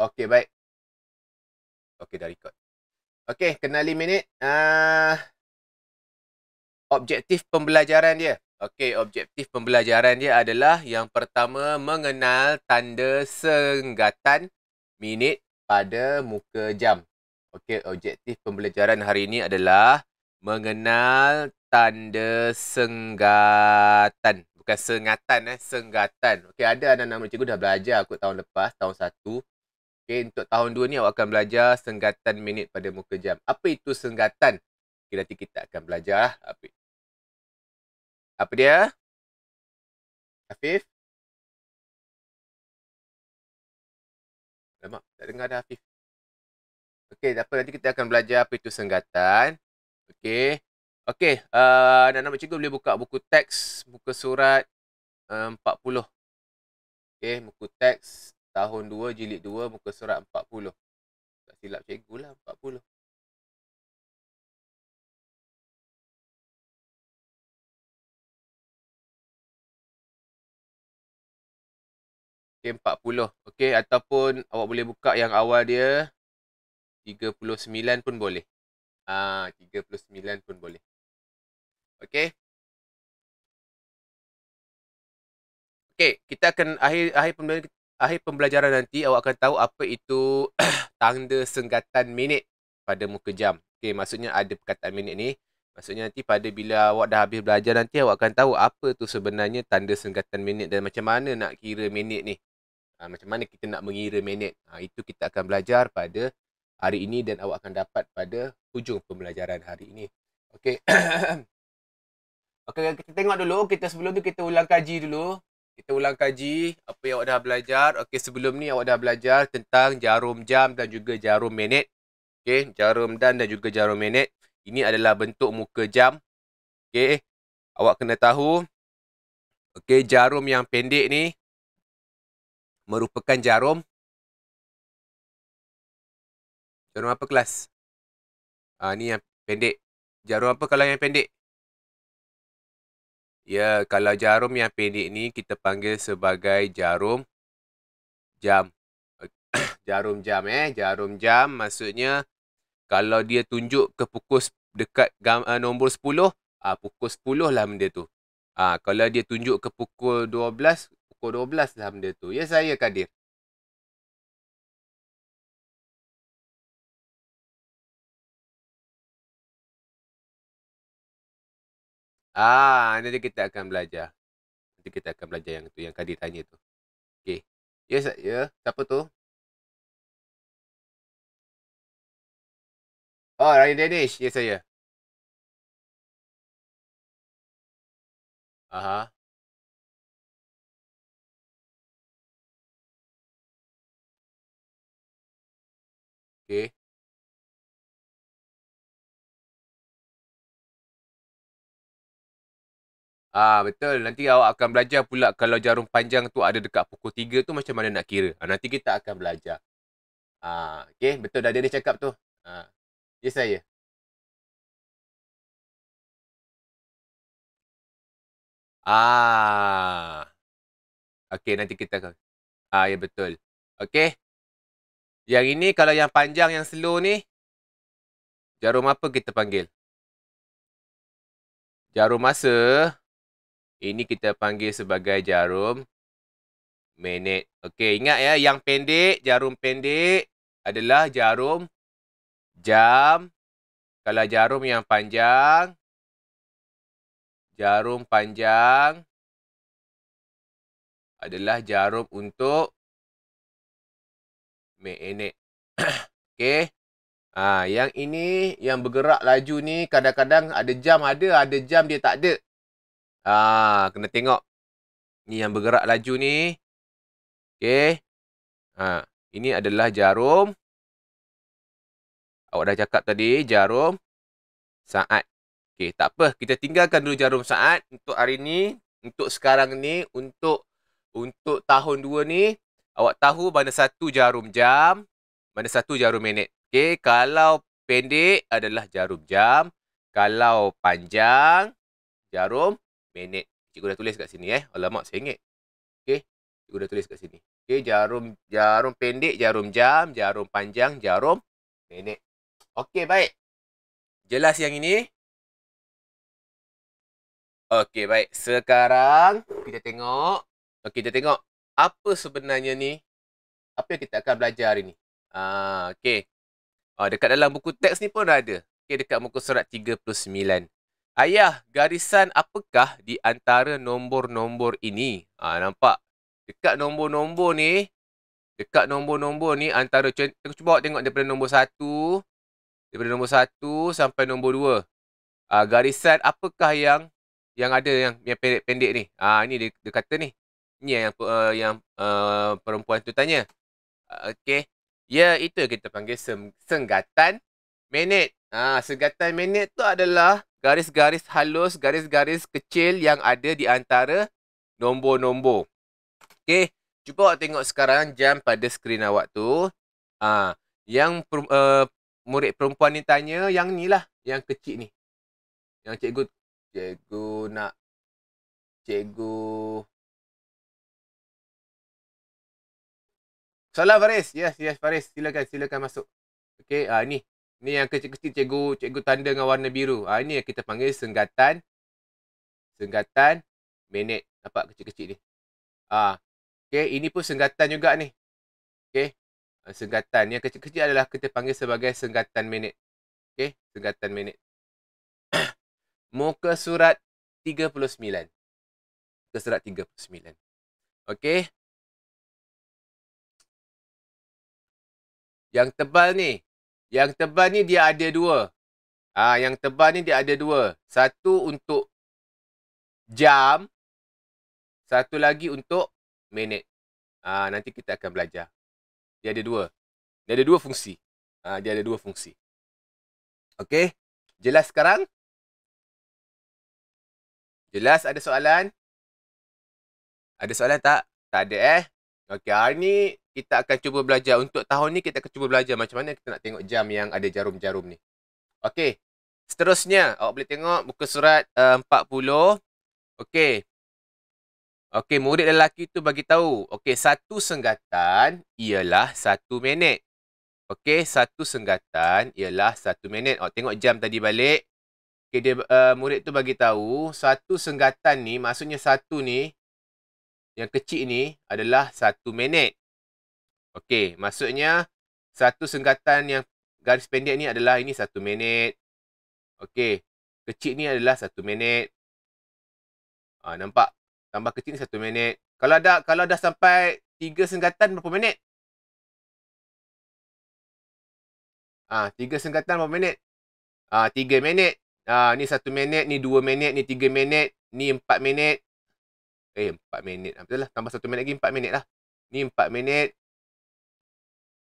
Okey, baik. Okey, dah record. Okey, kenali minit. Uh, objektif pembelajaran dia. Okey, objektif pembelajaran dia adalah yang pertama, mengenal tanda senggatan minit pada muka jam. Okey, objektif pembelajaran hari ini adalah mengenal tanda senggatan. Bukan sengatan, eh. senggatan. Okey, ada anak-anak cikgu dah belajar aku tahun lepas, tahun satu. Okay, untuk tahun 2 ni awak akan belajar senggatan minit pada muka jam. Apa itu senggatan? Okay, nanti kita akan belajar. Lah. Apa, apa dia? Hafif? Alamak, tak dengar dah Hafif. Okay, apa nanti kita akan belajar apa itu senggatan. Okay. Okay, uh, anak-anak uh, cikgu boleh buka buku teks, buka surat uh, 40. Okay, buku teks tahun 2 jilid 2 muka surat 40. Tak silap cikgu lah 40. Okay, 40. Okay, ataupun awak boleh buka yang awal dia. 39 pun boleh. Ah, ha, 39 pun boleh. Okay. Okay, kita akan akhir akhir pembelajaran akhir pembelajaran nanti awak akan tahu apa itu tanda senggatan minit pada muka jam. Okey, maksudnya ada perkataan minit ni. Maksudnya nanti pada bila awak dah habis belajar nanti awak akan tahu apa tu sebenarnya tanda senggatan minit dan macam mana nak kira minit ni. Ha, macam mana kita nak mengira minit. Ha, itu kita akan belajar pada hari ini dan awak akan dapat pada hujung pembelajaran hari ini. Okey. Okey, kita tengok dulu. Kita sebelum tu kita ulang kaji dulu kita ulang kaji apa yang awak dah belajar. Okey, sebelum ni awak dah belajar tentang jarum jam dan juga jarum minit. Okey, jarum dan dan juga jarum minit. Ini adalah bentuk muka jam. Okey, awak kena tahu. Okey, jarum yang pendek ni merupakan jarum. Jarum apa kelas? Ah ha, ni yang pendek. Jarum apa kalau yang pendek? Ya, kalau jarum yang pendek ni kita panggil sebagai jarum jam. jarum jam eh, jarum jam maksudnya kalau dia tunjuk ke pukul dekat gam, uh, nombor 10, ah uh, pukul 10 lah benda tu. uh, kalau dia tunjuk ke pukul 12, pukul 12 lah benda tu. Ya saya Kadir. Ah, nanti kita akan belajar. Nanti kita akan belajar yang tu yang Kadi tanya tu. Okey. Yes, ya. Yeah. Siapa tu? Oh, Ryan Danish. Yes, ya, saya. Aha. Okey. Ah betul nanti awak akan belajar pula kalau jarum panjang tu ada dekat pukul 3 tu macam mana nak kira. Ah, nanti kita akan belajar. Ah okey betul dah dia cakap tu. Ah yes, saya. Ah okay nanti kita akan Ah ya betul. Okay. Yang ini kalau yang panjang yang slow ni jarum apa kita panggil? Jarum masa. Ini kita panggil sebagai jarum magnet. Okey, ingat ya, yang pendek, jarum pendek adalah jarum jam. Kalau jarum yang panjang, jarum panjang adalah jarum untuk magnet. Okey. Ha, yang ini, yang bergerak laju ni, kadang-kadang ada jam ada, ada jam dia tak ada. Ah, kena tengok. Ni yang bergerak laju ni. Okey. Ha, ini adalah jarum. Awak dah cakap tadi jarum saat. Okey, tak apa. Kita tinggalkan dulu jarum saat untuk hari ni, untuk sekarang ni, untuk untuk tahun 2 ni, awak tahu mana satu jarum jam, mana satu jarum minit. Okey, kalau pendek adalah jarum jam, kalau panjang jarum minit. Cikgu dah tulis kat sini eh. Alamak, saya ingat, Okey. Cikgu dah tulis kat sini. Okey, jarum jarum pendek, jarum jam, jarum panjang, jarum minit. Okey, baik. Jelas yang ini? Okey, baik. Sekarang kita tengok. Okey, kita tengok apa sebenarnya ni? Apa yang kita akan belajar hari ni? Ah, okey. Ah, dekat dalam buku teks ni pun dah ada. Okey, dekat muka surat 39. Ayah, garisan apakah di antara nombor-nombor ini? Ha, nampak? Dekat nombor-nombor ni, dekat nombor-nombor ni antara, cuba, cuba tengok daripada nombor satu, daripada nombor satu sampai nombor dua. Ha, garisan apakah yang yang ada yang, pendek-pendek ni? Ha, ini dia, dia kata ni. Ni yang uh, yang uh, perempuan tu tanya. Uh, okay. Ya, itu kita panggil sem- senggatan minit. Ha, senggatan minit tu adalah garis-garis halus, garis-garis kecil yang ada di antara nombor-nombor. Okey, cuba awak tengok sekarang jam pada skrin awak tu. Ah, ha, yang per, uh, eh, murid perempuan ni tanya, yang ni lah, yang kecil ni. Yang cikgu, cikgu nak, cikgu. Salah Faris. Yes, yes Faris. Silakan, silakan masuk. Okey, ah ha, ni. Ni yang kecil-kecil cikgu, cikgu tanda dengan warna biru. Ha, ini yang kita panggil senggatan. Senggatan minit. Nampak kecil-kecil ni. Ha, okay, ini pun senggatan juga ni. Okay. Ha, senggatan. Yang kecil-kecil adalah kita panggil sebagai senggatan minit. Okay. Senggatan minit. Muka surat 39. Muka surat 39. Okay. Yang tebal ni. Yang tebal ni dia ada dua. Ah, ha, yang tebal ni dia ada dua. Satu untuk jam, satu lagi untuk minit. Ah, ha, nanti kita akan belajar. Dia ada dua. Dia ada dua fungsi. ha, dia ada dua fungsi. Okey, jelas sekarang? Jelas ada soalan? Ada soalan tak? Tak ada eh. Okey, hari ni kita akan cuba belajar untuk tahun ni kita akan cuba belajar macam mana kita nak tengok jam yang ada jarum-jarum ni. Okey. Seterusnya, awak boleh tengok muka surat eh, uh, 40. Okey. Okey, murid lelaki tu bagi tahu. Okey, satu senggatan ialah satu minit. Okey, satu senggatan ialah satu minit. Awak tengok jam tadi balik. Okey, dia uh, murid tu bagi tahu satu senggatan ni maksudnya satu ni yang kecil ni adalah satu minit. Okey, maksudnya satu sengkatan yang garis pendek ni adalah ini satu minit. Okey, kecil ni adalah satu minit. Ah, nampak? Tambah kecil ni satu minit. Kalau ada kalau dah sampai tiga sengkatan berapa minit? Ah, tiga sengkatan berapa minit? Ah, tiga minit. Ah, ni satu minit, ni dua minit, ni tiga minit, ni empat minit. Eh, empat minit. Betul lah. Tambah satu minit lagi, empat minit lah. Ni empat minit.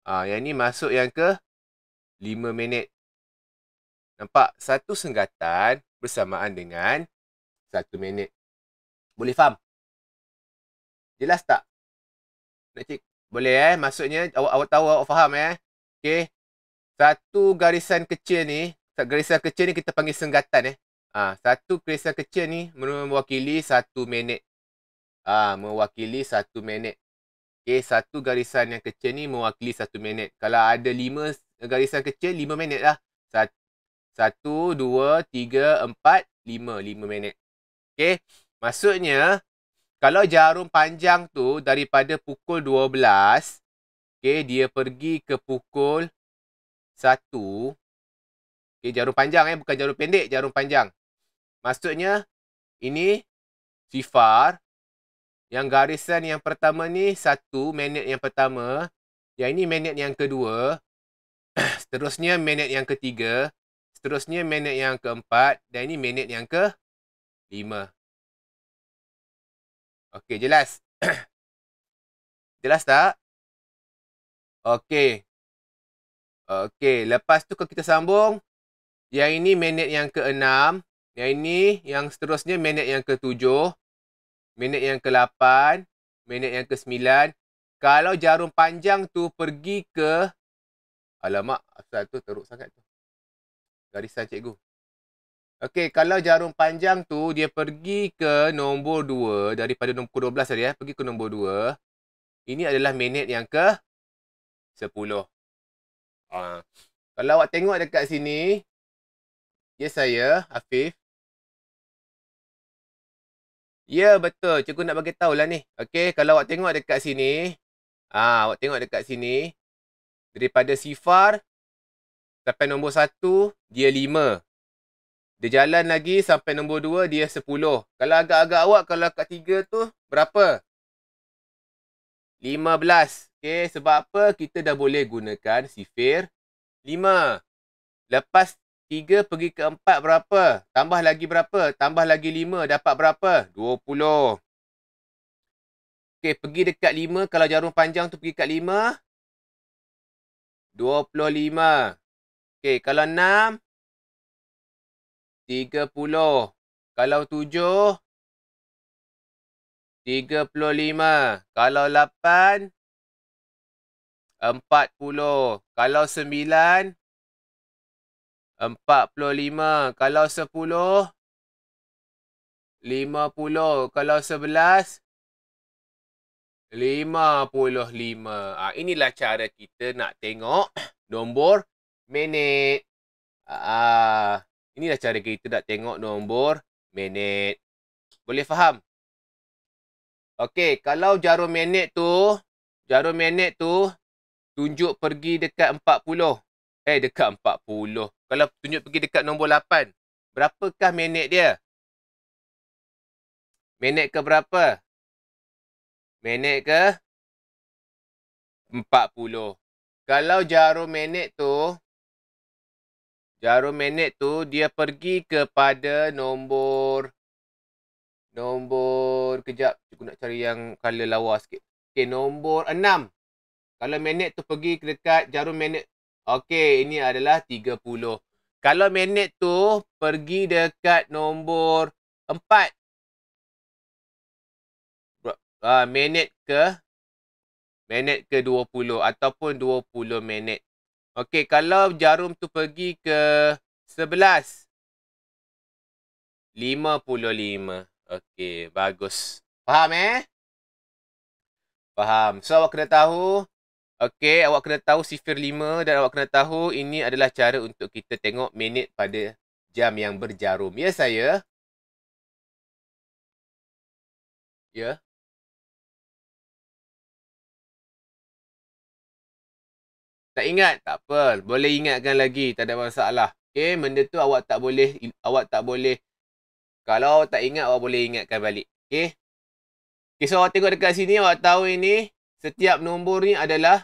Ah, yang ni masuk yang ke 5 minit. Nampak? Satu senggatan bersamaan dengan satu minit. Boleh faham? Jelas tak? Nak cik? Boleh eh? Maksudnya awak, awak tahu, awak faham eh? Okey. Satu garisan kecil ni, garisan kecil ni kita panggil senggatan eh. Ha, satu garisan kecil ni mewakili satu minit. Ah, ha, mewakili satu minit. Okey satu garisan yang kecil ni mewakili satu minit. Kalau ada lima garisan kecil, lima minit lah. Satu, dua, tiga, empat, lima. Lima minit. Okey, maksudnya kalau jarum panjang tu daripada pukul dua belas, okey dia pergi ke pukul satu. Okey jarum panjang eh, bukan jarum pendek, jarum panjang. Maksudnya, ini sifar, yang garisan yang pertama ni satu magnet yang pertama. Yang ini magnet yang kedua. Seterusnya magnet yang ketiga. Seterusnya magnet yang keempat. Dan ini magnet yang ke lima. Okey, jelas? jelas tak? Okey. Okey, lepas tu kalau kita sambung. Yang ini magnet yang keenam. Yang ini yang seterusnya magnet yang ketujuh minit yang ke-8, minit yang ke-9. Kalau jarum panjang tu pergi ke alamak, asal tu teruk sangat tu. Garisan cikgu. Okey, kalau jarum panjang tu dia pergi ke nombor 2 daripada nombor 12 tadi eh, pergi ke nombor 2. Ini adalah minit yang ke 10. Ha. Kalau awak tengok dekat sini, ya yes, saya, Afif, Ya betul, cikgu nak bagi tahulah ni. Okey, kalau awak tengok dekat sini, ah awak tengok dekat sini daripada sifar sampai nombor 1 dia 5. Dia jalan lagi sampai nombor 2 dia 10. Kalau agak-agak awak kalau kat 3 tu berapa? 15. Okey, sebab apa? Kita dah boleh gunakan sifir 5. Lepas Tiga pergi ke empat berapa? Tambah lagi berapa? Tambah lagi lima, dapat berapa? Dua puluh. Okey, pergi dekat lima. Kalau jarum panjang tu pergi dekat puluh lima. Okey, kalau enam, tiga puluh. Kalau tujuh, tiga puluh lima. Kalau lapan, empat puluh. Kalau sembilan, 45 kalau 10 50 kalau 11 55 ha, inilah cara kita nak tengok nombor minit ha, inilah cara kita nak tengok nombor minit boleh faham okey kalau jarum minit tu jarum minit tu tunjuk pergi dekat 40 Eh hey, dekat 40. Kalau tunjuk pergi dekat nombor 8. Berapakah minit dia? Minit ke berapa? Minit ke 40. Kalau jarum minit tu jarum minit tu dia pergi kepada nombor nombor kejap aku nak cari yang color lawa sikit. Okay nombor 6. Kalau minit tu pergi ke dekat jarum minit Okey, ini adalah 30. Kalau minit tu pergi dekat nombor 4. Uh, ah, minit ke minit ke 20 ataupun 20 minit. Okey, kalau jarum tu pergi ke 11. 55. Okey, bagus. Faham eh? Faham. So, awak kena tahu Okey, awak kena tahu sifir 5 dan awak kena tahu ini adalah cara untuk kita tengok minit pada jam yang berjarum. Ya, saya? Ya? Tak ingat? Tak apa. Boleh ingatkan lagi. Tak ada masalah. Okey, benda tu awak tak boleh, awak tak boleh. Kalau tak ingat, awak boleh ingatkan balik. Okey? Okey, so awak tengok dekat sini, awak tahu ini. Setiap nombor ni adalah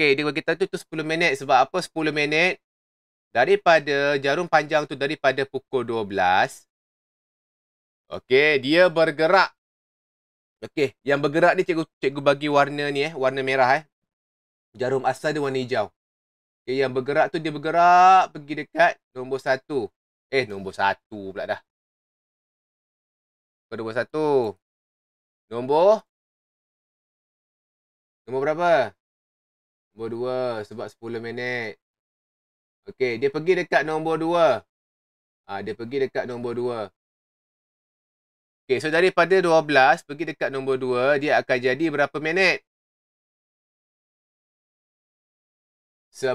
Okay, dia bagi tahu tu, tu 10 minit. Sebab apa 10 minit? Daripada jarum panjang tu daripada pukul 12. Okay, dia bergerak. Okay, yang bergerak ni cikgu cikgu bagi warna ni eh. Warna merah eh. Jarum asal dia warna hijau. Okay, yang bergerak tu dia bergerak pergi dekat nombor 1. Eh, nombor 1 pula dah. Nombor 1. Nombor? Nombor berapa? Nombor berapa? Nombor 2 sebab 10 minit. Okey, dia pergi dekat nombor 2. Ah ha, dia pergi dekat nombor 2. Okey, so daripada 12 pergi dekat nombor 2, dia akan jadi berapa minit? 10.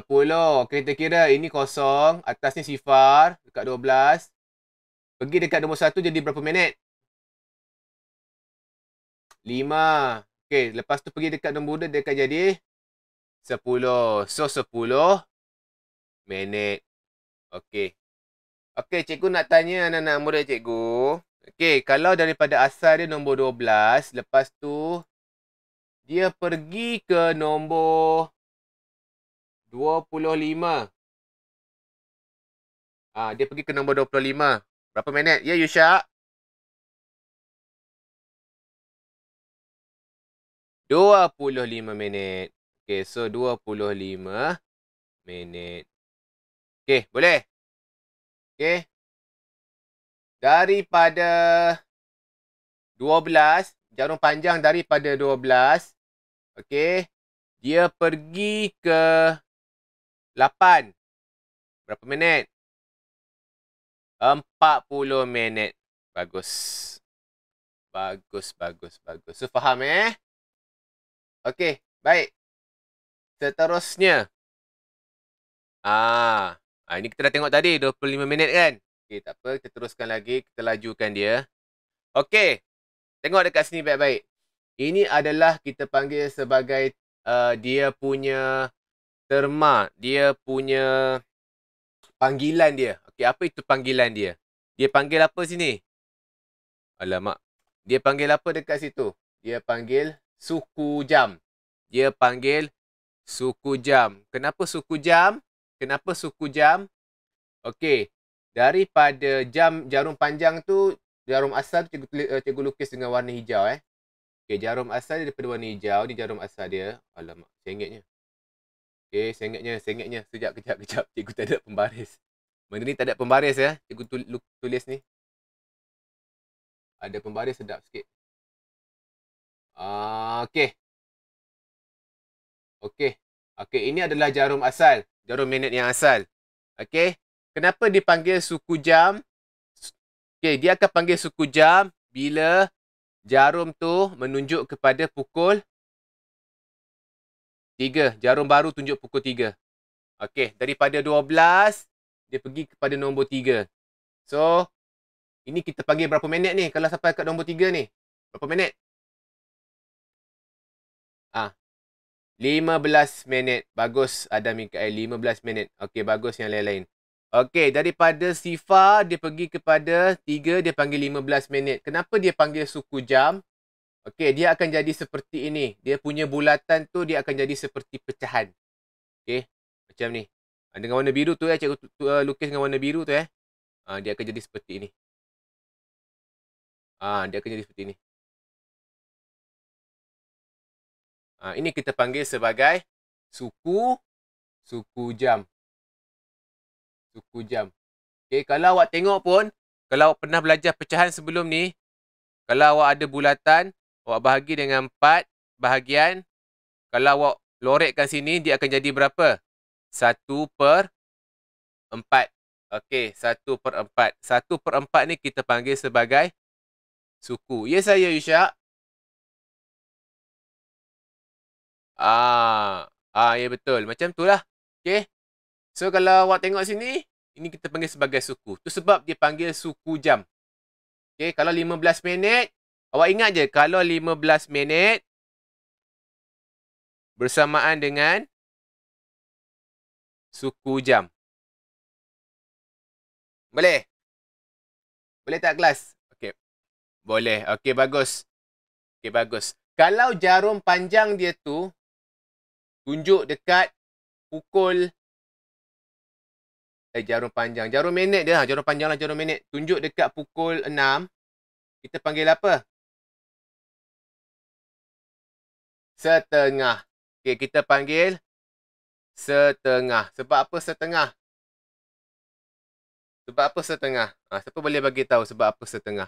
Kita kira ini kosong. Atas ni sifar. Dekat 12. Pergi dekat nombor 1 jadi berapa minit? 5. Okey. Lepas tu pergi dekat nombor 2 dia akan jadi sepuluh. So, sepuluh minit. Okey. Okey, cikgu nak tanya anak-anak murid cikgu. Okey, kalau daripada asal dia nombor dua belas lepas tu dia pergi ke nombor dua puluh lima, Ah, dia pergi ke nombor 25. Berapa minit? Ya, yeah, Yusha. Dua puluh lima minit. Okey, so 25 minit. Okey, boleh? Okey. Daripada 12, jarum panjang daripada 12. Okey. Dia pergi ke 8. Berapa minit? 40 minit. Bagus. Bagus, bagus, bagus. So, faham eh? Okey, baik. Seterusnya. Ah, ah, ini kita dah tengok tadi 25 minit kan? Okey, tak apa, kita teruskan lagi, kita lajukan dia. Okey. Tengok dekat sini baik-baik. Ini adalah kita panggil sebagai uh, dia punya terma, dia punya panggilan dia. Okey, apa itu panggilan dia? Dia panggil apa sini? Alamak. Dia panggil apa dekat situ? Dia panggil suku jam. Dia panggil suku jam. Kenapa suku jam? Kenapa suku jam? Okey, daripada jam jarum panjang tu, jarum asal tu cikgu, eh, cikgu lukis dengan warna hijau eh. Okey, jarum asal dia daripada warna hijau, ni jarum asal dia. Alamak, sengitnya. Okey, sengitnya, sengitnya. Sekejap, kejap, kejap. Cikgu tak ada pembaris. Benda ni tak ada pembaris ya, eh? cikgu tulis ni. Ada pembaris sedap sikit. Uh, okey, Okey. Okey, ini adalah jarum asal, jarum minit yang asal. Okey. Kenapa dipanggil suku jam? Okey, dia akan panggil suku jam bila jarum tu menunjuk kepada pukul 3. Jarum baru tunjuk pukul 3. Okey, daripada 12 dia pergi kepada nombor 3. So, ini kita panggil berapa minit ni kalau sampai kat nombor 3 ni? Berapa minit? 15 minit. Bagus ada Mikael 15 minit. Okey bagus yang lain-lain. Okey daripada Sifa dia pergi kepada 3 dia panggil 15 minit. Kenapa dia panggil suku jam? Okey dia akan jadi seperti ini. Dia punya bulatan tu dia akan jadi seperti pecahan. Okey macam ni. Ah, dengan warna biru tu eh cikgu tu, tu, uh, lukis dengan warna biru tu eh. Uh, dia akan jadi seperti ini. Ah uh, dia akan jadi seperti ini. Ha, ini kita panggil sebagai suku suku jam. Suku jam. Okay, kalau awak tengok pun, kalau awak pernah belajar pecahan sebelum ni, kalau awak ada bulatan, awak bahagi dengan empat bahagian. Kalau awak lorekkan sini, dia akan jadi berapa? satu per empat. Okey, satu per empat satu per empat ni kita panggil sebagai suku. Ya yes, saya, Yusyak. Ah, ah ya betul. Macam tu lah. Okay. So kalau awak tengok sini, ini kita panggil sebagai suku. Tu sebab dia panggil suku jam. Okay, kalau 15 minit, awak ingat je kalau 15 minit bersamaan dengan suku jam. Boleh? Boleh tak kelas? Okay. Boleh. Okay, bagus. Okay, bagus. Kalau jarum panjang dia tu, tunjuk dekat pukul eh jarum panjang jarum minit dia lah, jarum panjang lah jarum minit tunjuk dekat pukul 6 kita panggil apa setengah okey kita panggil setengah sebab apa setengah sebab apa setengah ha, siapa boleh bagi tahu sebab apa setengah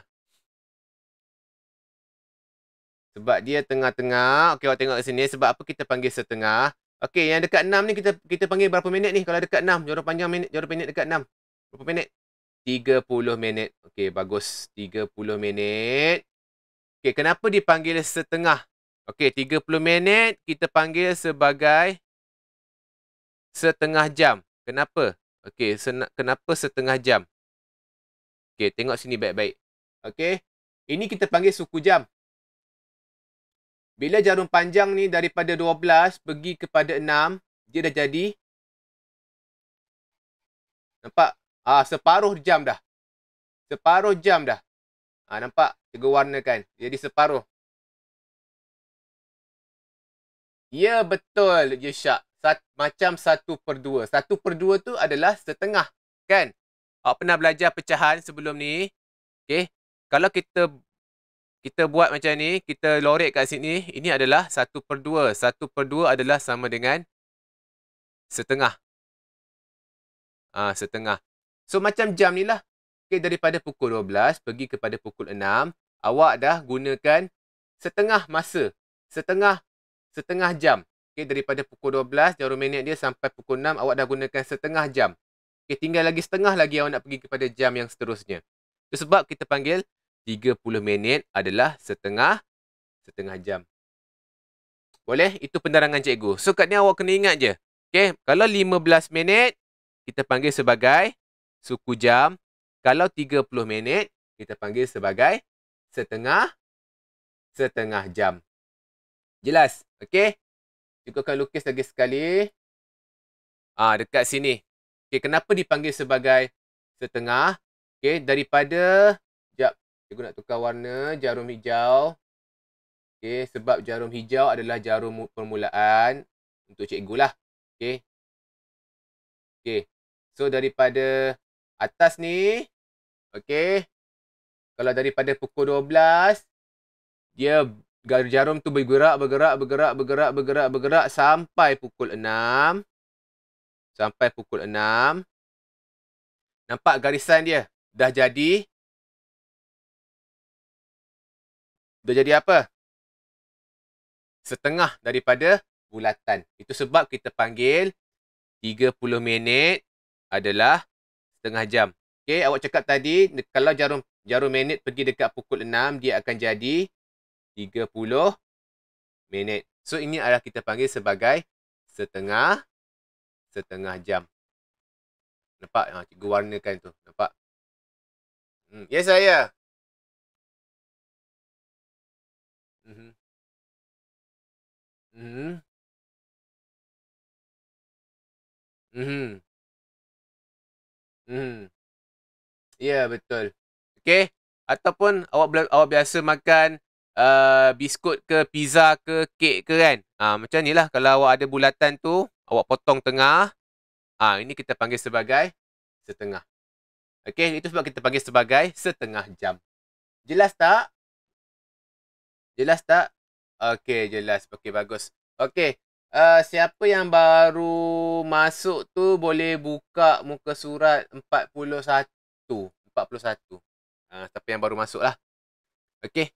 sebab dia tengah-tengah. Okey, awak tengok sini. Sebab apa kita panggil setengah. Okey, yang dekat 6 ni kita kita panggil berapa minit ni? Kalau dekat 6, jarum panjang minit, jarum panjang dekat 6. Berapa minit? 30 minit. Okey, bagus. 30 minit. Okey, kenapa dipanggil setengah? Okey, 30 minit kita panggil sebagai setengah jam. Kenapa? Okey, sen- kenapa setengah jam? Okey, tengok sini baik-baik. Okey, ini kita panggil suku jam. Bila jarum panjang ni daripada 12 pergi kepada 6, dia dah jadi nampak ah separuh jam dah. Separuh jam dah. Ah nampak warna kan? Jadi separuh. Ya betul je Syak. Sat, macam 1/2. 1/2 per tu adalah setengah, kan? Awak pernah belajar pecahan sebelum ni? Okey. Kalau kita kita buat macam ni, kita lorek kat sini, ini adalah 1 per 2. 1 per 2 adalah sama dengan setengah. ha, Setengah. So macam jam ni lah. Okay, daripada pukul 12 pergi kepada pukul 6, awak dah gunakan setengah masa. Setengah setengah jam. Okay, daripada pukul 12, jarum minit dia sampai pukul 6, awak dah gunakan setengah jam. Okay, tinggal lagi setengah lagi awak nak pergi kepada jam yang seterusnya. Itu sebab kita panggil 30 minit adalah setengah setengah jam. Boleh? Itu penerangan cikgu. So kat ni awak kena ingat je. Okay. Kalau 15 minit, kita panggil sebagai suku jam. Kalau 30 minit, kita panggil sebagai setengah setengah jam. Jelas? Okay. Cikgu akan lukis lagi sekali. Ah, dekat sini. Okay, kenapa dipanggil sebagai setengah? Okay, daripada Cikgu nak tukar warna jarum hijau. Okey, sebab jarum hijau adalah jarum permulaan untuk cikgu lah. Okey. Okey. So, daripada atas ni. Okey. Kalau daripada pukul 12, dia jarum tu bergerak, bergerak, bergerak, bergerak, bergerak, bergerak sampai pukul 6. Sampai pukul 6. Nampak garisan dia? Dah jadi dia jadi apa? Setengah daripada bulatan. Itu sebab kita panggil 30 minit adalah setengah jam. Okey, awak cakap tadi kalau jarum jarum minit pergi dekat pukul 6, dia akan jadi 30 minit. So, ini adalah kita panggil sebagai setengah setengah jam. Nampak? Ha, cikgu warnakan tu. Nampak? Hmm. Yes, saya. Mhm. Mhm. Mhm. Mhm. Ya, yeah, betul. Okey. Ataupun awak awak biasa makan uh, biskut ke pizza ke kek ke kan. Ah ha, macam nilah kalau awak ada bulatan tu, awak potong tengah. Ah ha, ini kita panggil sebagai setengah. Okey, itu sebab kita panggil sebagai setengah jam. Jelas tak? Jelas tak? Okey, jelas. Okey, bagus. Okey, uh, siapa yang baru masuk tu boleh buka muka surat 41. 41. Ah, uh, siapa yang baru masuk lah. Okey.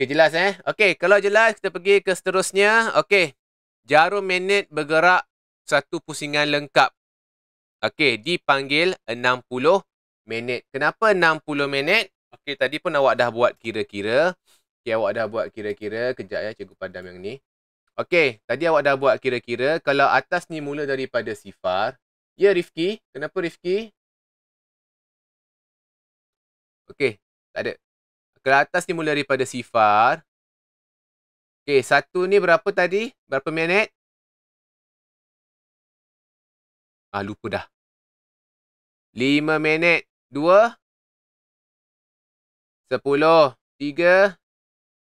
Okey, jelas eh. Okey, kalau jelas kita pergi ke seterusnya. Okey, jarum minit bergerak satu pusingan lengkap. Okey, dipanggil 60 minit. Kenapa 60 minit? Okey, tadi pun awak dah buat kira-kira. Okay, awak dah buat kira-kira. Kejap ya, cikgu padam yang ni. Okay, tadi awak dah buat kira-kira. Kalau atas ni mula daripada sifar. Ya, Rifki. Kenapa Rifki? Okay, tak ada. Kalau atas ni mula daripada sifar. Okay, satu ni berapa tadi? Berapa minit? Ah, lupa dah. Lima minit. Dua. Sepuluh. Tiga.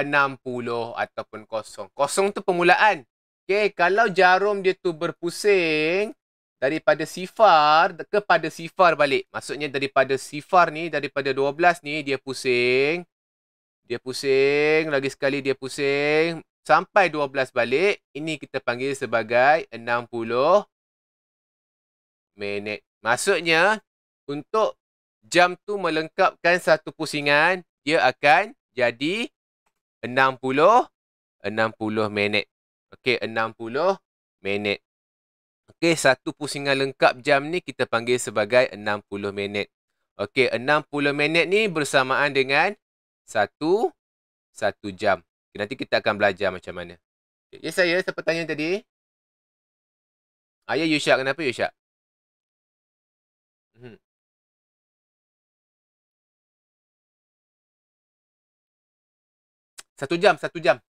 60 ataupun kosong. Kosong tu permulaan. Okey, kalau jarum dia tu berpusing daripada sifar kepada sifar balik. Maksudnya daripada sifar ni, daripada 12 ni dia pusing. Dia pusing, lagi sekali dia pusing. Sampai 12 balik, ini kita panggil sebagai 60 minit. Maksudnya, untuk jam tu melengkapkan satu pusingan, dia akan jadi Enam puluh, enam puluh minit. Okey, enam puluh minit. Okey, satu pusingan lengkap jam ni kita panggil sebagai enam puluh minit. Okey, enam puluh minit ni bersamaan dengan satu satu jam. Okay, nanti kita akan belajar macam mana. Okay, ah, ya saya siapa tanya tadi? Ayah Yusha kenapa Yusha? Satu jam, satu jam.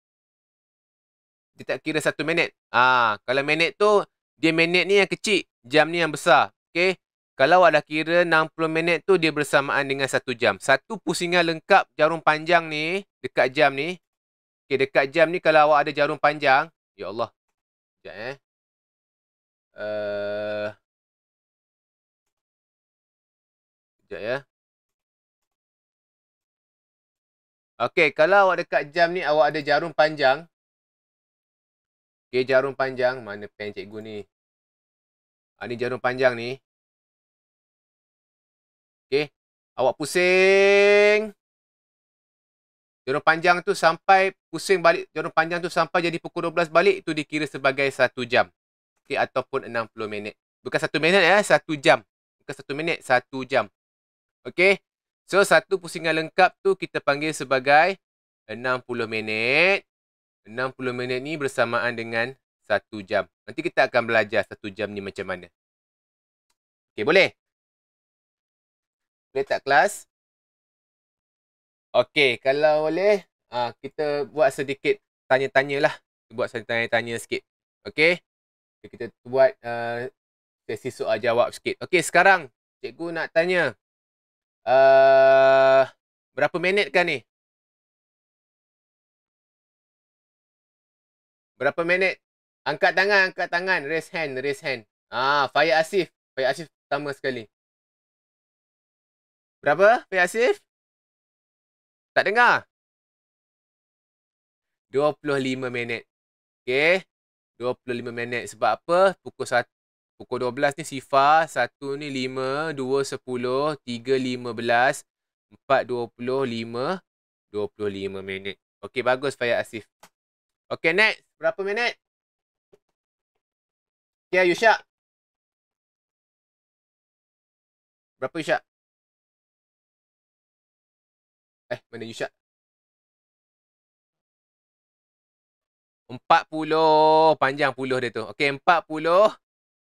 Dia tak kira satu minit. Ah, ha, kalau minit tu, dia minit ni yang kecil, jam ni yang besar. Okay. Kalau awak dah kira 60 minit tu, dia bersamaan dengan satu jam. Satu pusingan lengkap jarum panjang ni, dekat jam ni. Okay, dekat jam ni kalau awak ada jarum panjang. Ya Allah. Sekejap eh. Uh, sekejap ya. Eh. Okey, kalau awak dekat jam ni awak ada jarum panjang. Okey, jarum panjang mana pen cikgu ni? Ha, ni jarum panjang ni. Okey, awak pusing. Jarum panjang tu sampai pusing balik jarum panjang tu sampai jadi pukul 12 balik itu dikira sebagai 1 jam. Okey ataupun 60 minit. Bukan 1 minit ya, eh, 1 jam. Bukan 1 minit, 1 jam. Okey. So satu pusingan lengkap tu kita panggil sebagai 60 minit. 60 minit ni bersamaan dengan 1 jam. Nanti kita akan belajar 1 jam ni macam mana. Okey, boleh? Boleh tak kelas? Okey, kalau boleh, ah, kita buat sedikit tanya-tanya lah. Kita buat sedikit tanya-tanya sikit. Okey? Kita buat uh, sesi soal jawab sikit. Okey, sekarang cikgu nak tanya uh, berapa minit kan ni? Berapa minit? Angkat tangan, angkat tangan. Raise hand, raise hand. Ah, Faya Asif. Faya Asif pertama sekali. Berapa Faya Asif? Tak dengar? 25 minit. Okay. 25 minit. Sebab apa? Pukul Pukul 12 ni sifar, 1 ni 5, 2, 10, 3, 15, 4, dua puluh lima minit. Okey, bagus Faya Asif. Okey, next. Berapa minit? Okey, Yusha. Berapa Yusha? Eh, mana Yusha? Empat puluh panjang puluh dia tu. Okey, puluh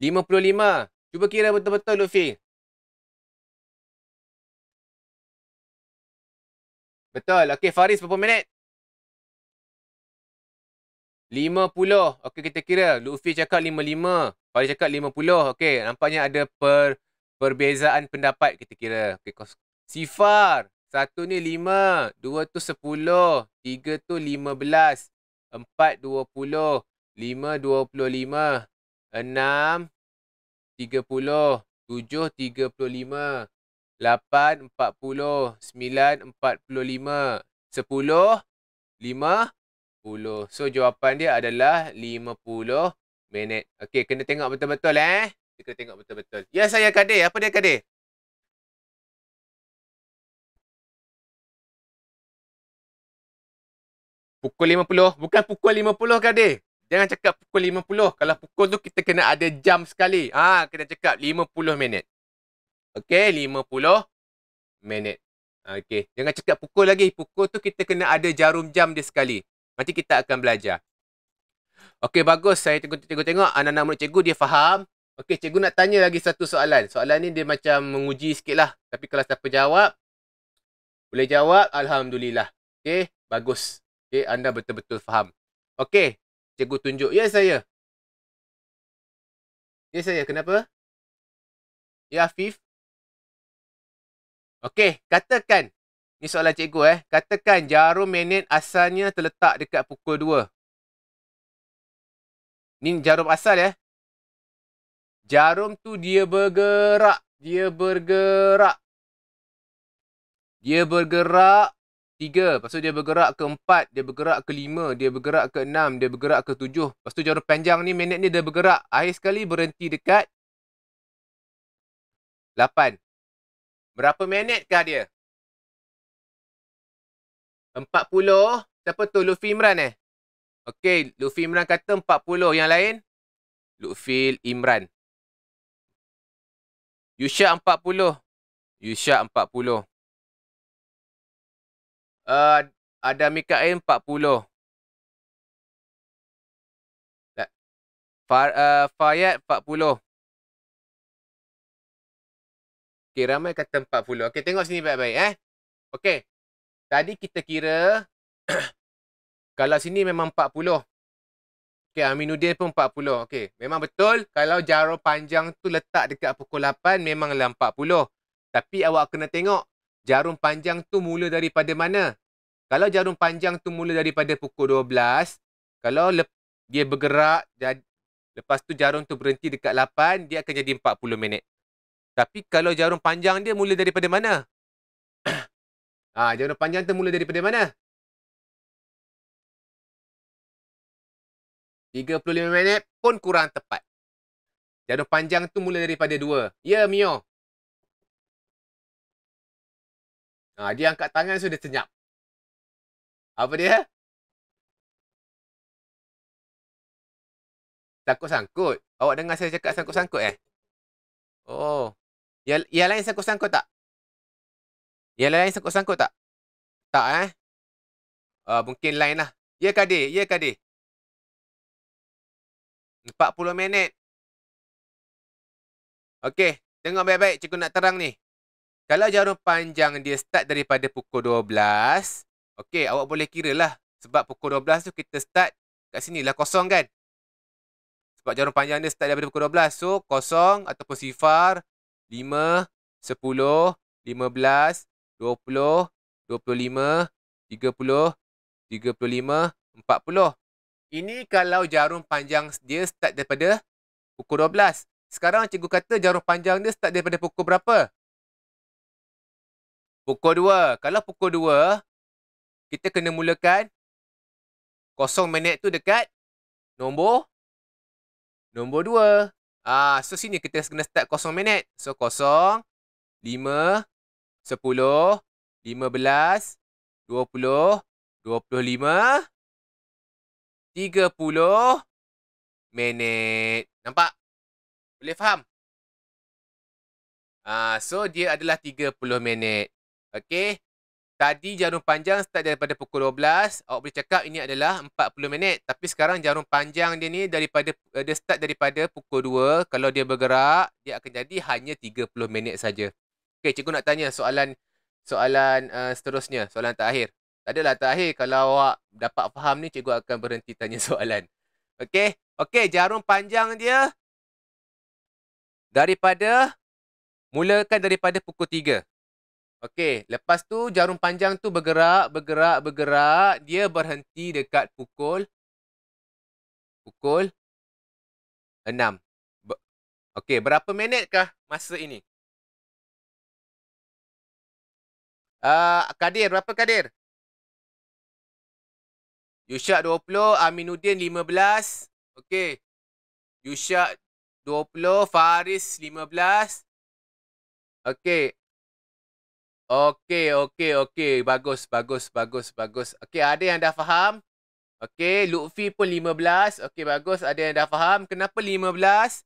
55. Cuba kira betul-betul Luffy. Betul. Okey, Faris berapa minit? 50. Okey, kita kira. Luffy cakap 55. Faris cakap 50. Okey, nampaknya ada per perbezaan pendapat kita kira. Okey, Sifar. Satu ni lima. Dua tu sepuluh. Tiga tu lima belas. Empat dua puluh. Lima dua puluh lima enam, tiga puluh, tujuh, tiga puluh lima, lapan, empat puluh, sembilan, empat puluh lima, sepuluh, lima, puluh. So, jawapan dia adalah lima puluh minit. Okey, kena tengok betul-betul eh. Kita tengok betul-betul. Ya, saya kade. Apa dia kade? Pukul lima puluh. Bukan pukul lima puluh kade. Jangan cakap pukul 50. Kalau pukul tu kita kena ada jam sekali. Ha, kena cakap 50 minit. Okey, 50 minit. Ha, okey, jangan cakap pukul lagi. Pukul tu kita kena ada jarum jam dia sekali. Nanti kita akan belajar. Okey, bagus. Saya tengok-tengok-tengok. Anak-anak murid cikgu dia faham. Okey, cikgu nak tanya lagi satu soalan. Soalan ni dia macam menguji sikit lah. Tapi kalau siapa jawab, boleh jawab. Alhamdulillah. Okey, bagus. Okey, anda betul-betul faham. Okey, Cikgu tunjuk. Ya, saya. Ya, saya. Kenapa? Ya, Afif. Okey, katakan. Ini soalan cikgu eh. Katakan jarum magnet asalnya terletak dekat pukul 2. Ini jarum asal eh. Jarum tu dia bergerak. Dia bergerak. Dia bergerak Tiga, lepas tu dia bergerak ke empat, dia bergerak ke lima, dia bergerak ke enam, dia bergerak ke tujuh. Lepas tu jarum panjang ni, minit ni dia bergerak. Akhir sekali berhenti dekat lapan. Berapa minitkah dia? Empat puluh. Siapa tu? Luffy Imran eh? Okey, Luffy Imran kata empat puluh. Yang lain? Luffy Imran. Yusha empat puluh. Yusha empat puluh uh, ada Mikael 40. Eh, Far, uh, eh, Fayyad 40. Okay, ramai kata 40. Okay, tengok sini baik-baik eh. Okay. Tadi kita kira kalau sini memang 40. Okay, Aminuddin pun 40. Okay, memang betul kalau jarum panjang tu letak dekat pukul 8 memanglah 40. Tapi awak kena tengok jarum panjang tu mula daripada mana? Kalau jarum panjang tu mula daripada pukul 12, kalau le- dia bergerak dan lepas tu jarum tu berhenti dekat 8, dia akan jadi 40 minit. Tapi kalau jarum panjang dia mula daripada mana? ha, jarum panjang tu mula daripada mana? 35 minit pun kurang tepat. Jarum panjang tu mula daripada 2. Ya, Mio. Ha, dia angkat tangan so dia senyap. Apa dia? Sangkut-sangkut. Awak dengar saya cakap sangkut-sangkut eh? Oh. Yang, yang lain sangkut-sangkut tak? Yang lain sangkut-sangkut tak? Tak eh? Uh, mungkin lain lah. Ya kadi, ya kadi. 40 minit. Okay, tengok baik-baik cikgu nak terang ni. Kalau jarum panjang dia start daripada pukul 12, okey, awak boleh kira lah. Sebab pukul 12 tu kita start kat sini lah kosong kan? Sebab jarum panjang dia start daripada pukul 12. So, kosong ataupun sifar 5, 10, 15, 20, 25, 30, 35, 40, 50, 60, 70, 80, 90, 100. Ini kalau jarum panjang dia start daripada pukul 12. Sekarang cikgu kata jarum panjang dia start daripada pukul berapa? Pukul 2. Kalau pukul 2, kita kena mulakan kosong minit tu dekat nombor nombor 2. Ah, so sini kita kena start kosong minit. So kosong, lima lima sepuluh belas dua puluh dua puluh lima tiga puluh minit. Nampak? Boleh faham? Ah, so dia adalah tiga puluh minit. Okey. Tadi jarum panjang start daripada pukul 12. Awak boleh cakap ini adalah 40 minit. Tapi sekarang jarum panjang dia ni daripada eh, dia start daripada pukul 2. Kalau dia bergerak, dia akan jadi hanya 30 minit saja. Okey, cikgu nak tanya soalan soalan uh, seterusnya. Soalan terakhir. Tak adalah terakhir. Kalau awak dapat faham ni, cikgu akan berhenti tanya soalan. Okey. Okey, jarum panjang dia daripada mulakan daripada pukul 3. Okey, lepas tu jarum panjang tu bergerak, bergerak, bergerak. Dia berhenti dekat pukul pukul 6. Okey, berapa minitkah masa ini? Uh, Kadir, berapa Kadir? Yushak 20, Aminuddin 15. Okey. Yushak 20, Faris 15. Okey, Okey, okey, okey. Bagus, bagus, bagus, bagus. Okey, ada yang dah faham? Okey, Lutfi pun 15. Okey, bagus. Ada yang dah faham? Kenapa 15?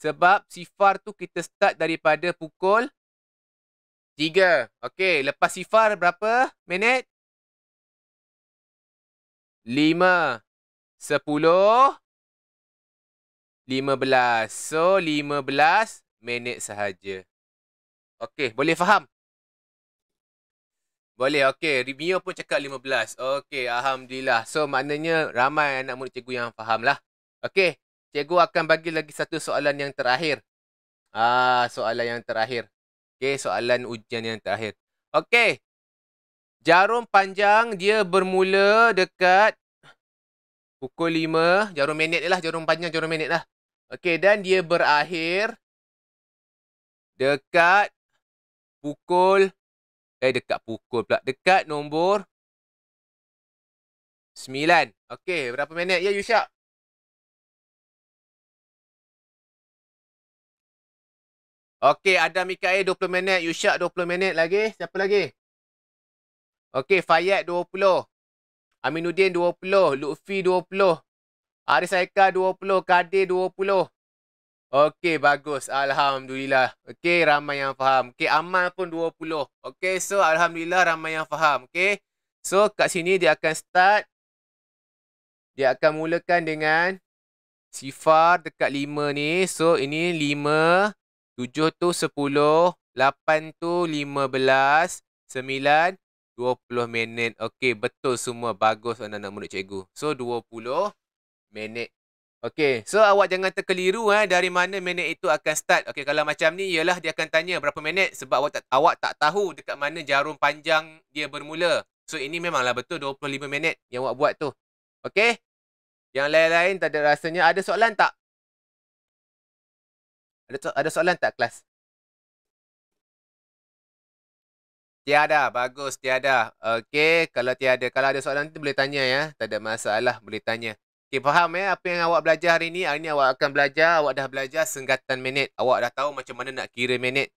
Sebab sifar tu kita start daripada pukul 3. Okey, lepas sifar berapa minit? 5. 10. 15. So, 15 minit sahaja. Okey, boleh faham? Boleh, okey. Rimio pun cakap 15. Okey, Alhamdulillah. So, maknanya ramai anak murid cikgu yang faham lah. Okey, cikgu akan bagi lagi satu soalan yang terakhir. Ah, soalan yang terakhir. Okey, soalan ujian yang terakhir. Okey, jarum panjang dia bermula dekat pukul 5. Jarum minit lah, jarum panjang, jarum minit lah. Okey, dan dia berakhir dekat pukul 5. Eh, dekat pukul pula. Dekat nombor 9. Okey, berapa minit ya, Yusyak? Okey, ada Mikael 20 minit. Yusyak 20 minit lagi. Siapa lagi? Okey, Fayyad 20. Aminuddin 20. Lutfi 20. Aris Aika 20. Kadir Okey, bagus. Alhamdulillah. Okey, ramai yang faham. Okey, amal pun 20. Okey, so Alhamdulillah ramai yang faham. Okey, so kat sini dia akan start. Dia akan mulakan dengan sifar dekat 5 ni. So, ini 5, 7 tu 10, 8 tu 15, 9, 20 minit. Okey, betul semua. Bagus anak-anak murid cikgu. So, 20 minit. Okey, so awak jangan terkeliru eh dari mana minit itu akan start. Okey, kalau macam ni ialah dia akan tanya berapa minit sebab awak tak awak tak tahu dekat mana jarum panjang dia bermula. So ini memanglah betul 25 minit yang awak buat tu. Okey. Yang lain-lain tak ada rasanya ada soalan tak? Ada so ada soalan tak kelas? Tiada, bagus tiada. Okey, kalau tiada, kalau ada soalan tu boleh tanya ya. Tak ada masalah, boleh tanya. Okay, faham eh? Apa yang awak belajar hari ini Hari ini awak akan belajar. Awak dah belajar senggatan minit. Awak dah tahu macam mana nak kira minit.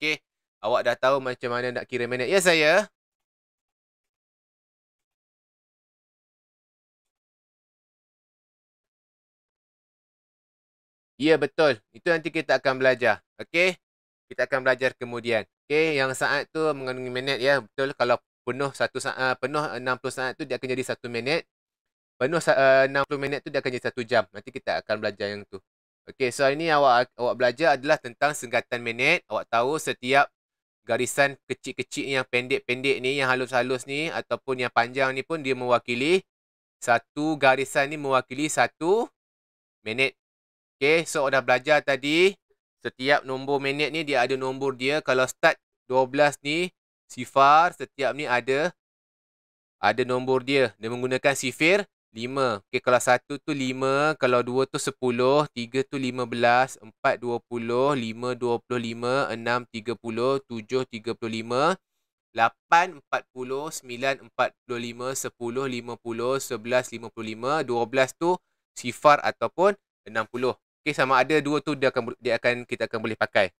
Okay? Awak dah tahu macam mana nak kira minit. Ya, saya? Ya, betul. Itu nanti kita akan belajar. Okay? Kita akan belajar kemudian. Okay? Yang saat tu mengandungi minit ya. Betul. Kalau penuh satu saat, eh, penuh 60 saat tu dia akan jadi satu minit penuh eh, uh, 60 minit tu dia akan jadi 1 jam. Nanti kita akan belajar yang tu. Okey, so hari ni awak awak belajar adalah tentang singkatan minit. Awak tahu setiap garisan kecil-kecil yang pendek-pendek ni, yang halus-halus ni ataupun yang panjang ni pun dia mewakili satu garisan ni mewakili satu minit. Okey, so awak dah belajar tadi setiap nombor minit ni dia ada nombor dia. Kalau start 12 ni sifar, setiap ni ada ada nombor dia. Dia menggunakan sifir 5. Okey, kalau 1 tu 5, kalau 2 tu 10, 3 tu 15, 4 20, 5 25, 6 30, 7 35, 8 40, 9 45, 10 50, 11 55, 12 tu sifar ataupun 60. Okey, sama ada dua tu dia akan dia akan kita akan boleh pakai.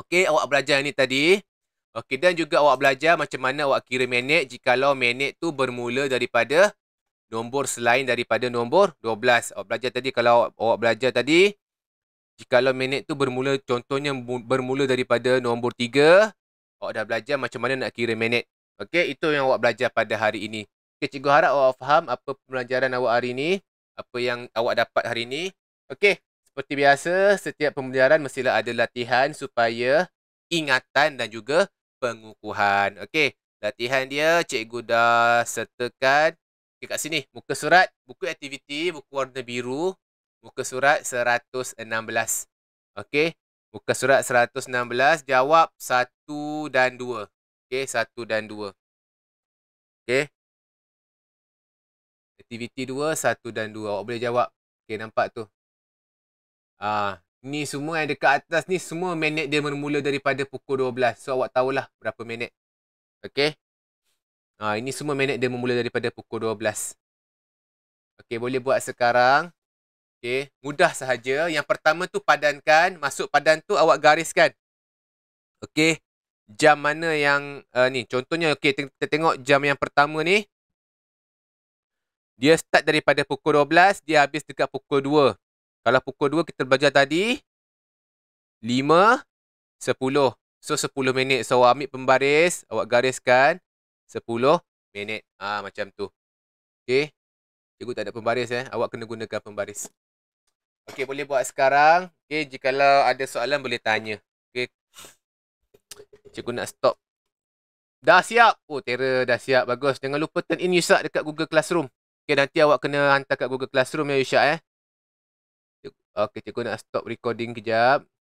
Okey, awak belajar ni tadi. Okey, dan juga awak belajar macam mana awak kira minit jikalau minit tu bermula daripada nombor selain daripada nombor 12. Awak belajar tadi kalau awak belajar tadi kalau minit tu bermula contohnya bermula daripada nombor 3, awak dah belajar macam mana nak kira minit. Okey, itu yang awak belajar pada hari ini. Okey, cikgu harap awak faham apa pembelajaran awak hari ini, apa yang awak dapat hari ini. Okey, seperti biasa, setiap pembelajaran mestilah ada latihan supaya ingatan dan juga pengukuhan. Okey, latihan dia cikgu dah sertakan Okay, kat sini. Muka surat, buku aktiviti, buku warna biru. Muka surat 116. Okay. Muka surat 116. Jawab 1 dan 2. Okay. 1 dan 2. Okay. Aktiviti 2, 1 dan 2. Awak boleh jawab. Okay. Nampak tu. Ah, ni semua yang dekat atas ni semua minit dia bermula daripada pukul 12. So awak tahulah berapa minit. Okay. Ha, ini semua minit dia bermula daripada pukul 12. Okey, boleh buat sekarang. Okey, mudah sahaja. Yang pertama tu padankan. Masuk padan tu awak gariskan. Okey, jam mana yang uh, ni. Contohnya, okey, kita tengok jam yang pertama ni. Dia start daripada pukul 12, dia habis dekat pukul 2. Kalau pukul 2 kita belajar tadi, 5, 10. So, 10 minit. So, awak ambil pembaris, awak gariskan. 10 minit. Ah ha, macam tu. Okey. Cikgu tak ada pembaris eh. Awak kena gunakan pembaris. Okey, boleh buat sekarang. Okey, jika ada soalan boleh tanya. Okey. Cikgu nak stop. Dah siap. Oh, Terra dah siap. Bagus. Jangan lupa turn in Yusak dekat Google Classroom. Okey, nanti awak kena hantar kat Google Classroom ya Yusak eh. Okey, cikgu nak stop recording kejap.